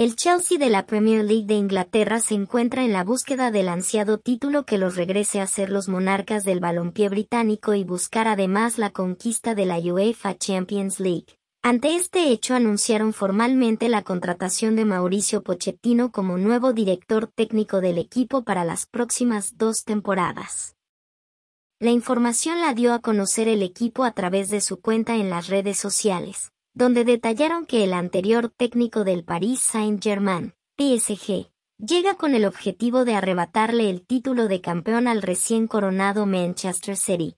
El Chelsea de la Premier League de Inglaterra se encuentra en la búsqueda del ansiado título que los regrese a ser los monarcas del balompié británico y buscar además la conquista de la UEFA Champions League. Ante este hecho anunciaron formalmente la contratación de Mauricio Pochettino como nuevo director técnico del equipo para las próximas dos temporadas. La información la dio a conocer el equipo a través de su cuenta en las redes sociales donde detallaron que el anterior técnico del Paris Saint-Germain, PSG, llega con el objetivo de arrebatarle el título de campeón al recién coronado Manchester City.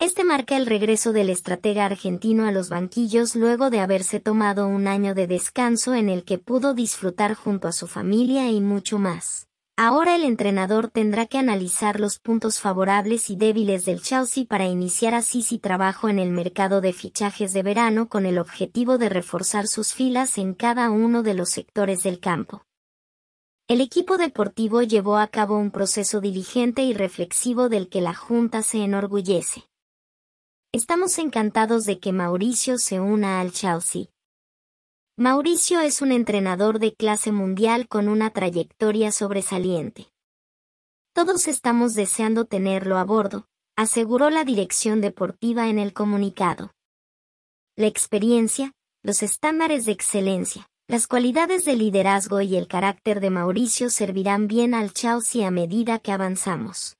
Este marca el regreso del estratega argentino a los banquillos luego de haberse tomado un año de descanso en el que pudo disfrutar junto a su familia y mucho más. Ahora el entrenador tendrá que analizar los puntos favorables y débiles del Chelsea para iniciar así su trabajo en el mercado de fichajes de verano con el objetivo de reforzar sus filas en cada uno de los sectores del campo. El equipo deportivo llevó a cabo un proceso diligente y reflexivo del que la Junta se enorgullece. Estamos encantados de que Mauricio se una al Chelsea, Mauricio es un entrenador de clase mundial con una trayectoria sobresaliente. Todos estamos deseando tenerlo a bordo, aseguró la dirección deportiva en el comunicado. La experiencia, los estándares de excelencia, las cualidades de liderazgo y el carácter de Mauricio servirán bien al Chelsea a medida que avanzamos.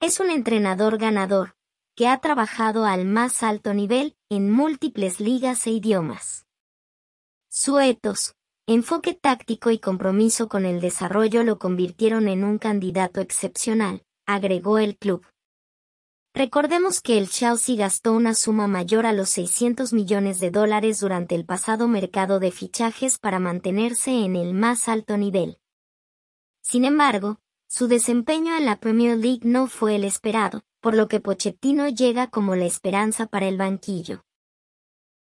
Es un entrenador ganador, que ha trabajado al más alto nivel, en múltiples ligas e idiomas. Su etos, enfoque táctico y compromiso con el desarrollo lo convirtieron en un candidato excepcional, agregó el club. Recordemos que el Chelsea gastó una suma mayor a los 600 millones de dólares durante el pasado mercado de fichajes para mantenerse en el más alto nivel. Sin embargo, su desempeño en la Premier League no fue el esperado, por lo que Pochettino llega como la esperanza para el banquillo.